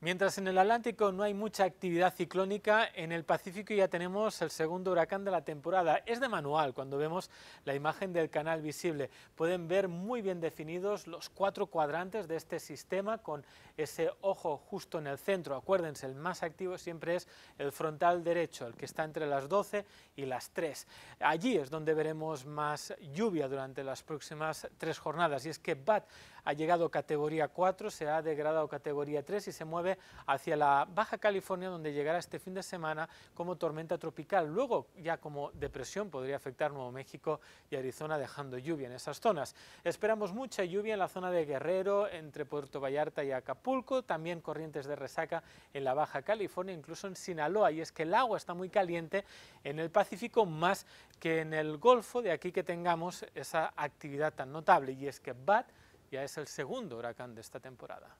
Mientras en el Atlántico no hay mucha actividad ciclónica, en el Pacífico ya tenemos el segundo huracán de la temporada. Es de manual cuando vemos la imagen del canal visible. Pueden ver muy bien definidos los cuatro cuadrantes de este sistema con ese ojo justo en el centro. Acuérdense, el más activo siempre es el frontal derecho, el que está entre las 12 y las 3. Allí es donde veremos más lluvia durante las próximas tres jornadas. Y es que BAT ha llegado categoría 4, se ha degradado categoría 3 y se mueve hacia la Baja California, donde llegará este fin de semana como tormenta tropical. Luego, ya como depresión, podría afectar Nuevo México y Arizona, dejando lluvia en esas zonas. Esperamos mucha lluvia en la zona de Guerrero, entre Puerto Vallarta y Acapulco, también corrientes de resaca en la Baja California, incluso en Sinaloa. Y es que el agua está muy caliente en el Pacífico, más que en el Golfo, de aquí que tengamos esa actividad tan notable. Y es que BAT ya es el segundo huracán de esta temporada.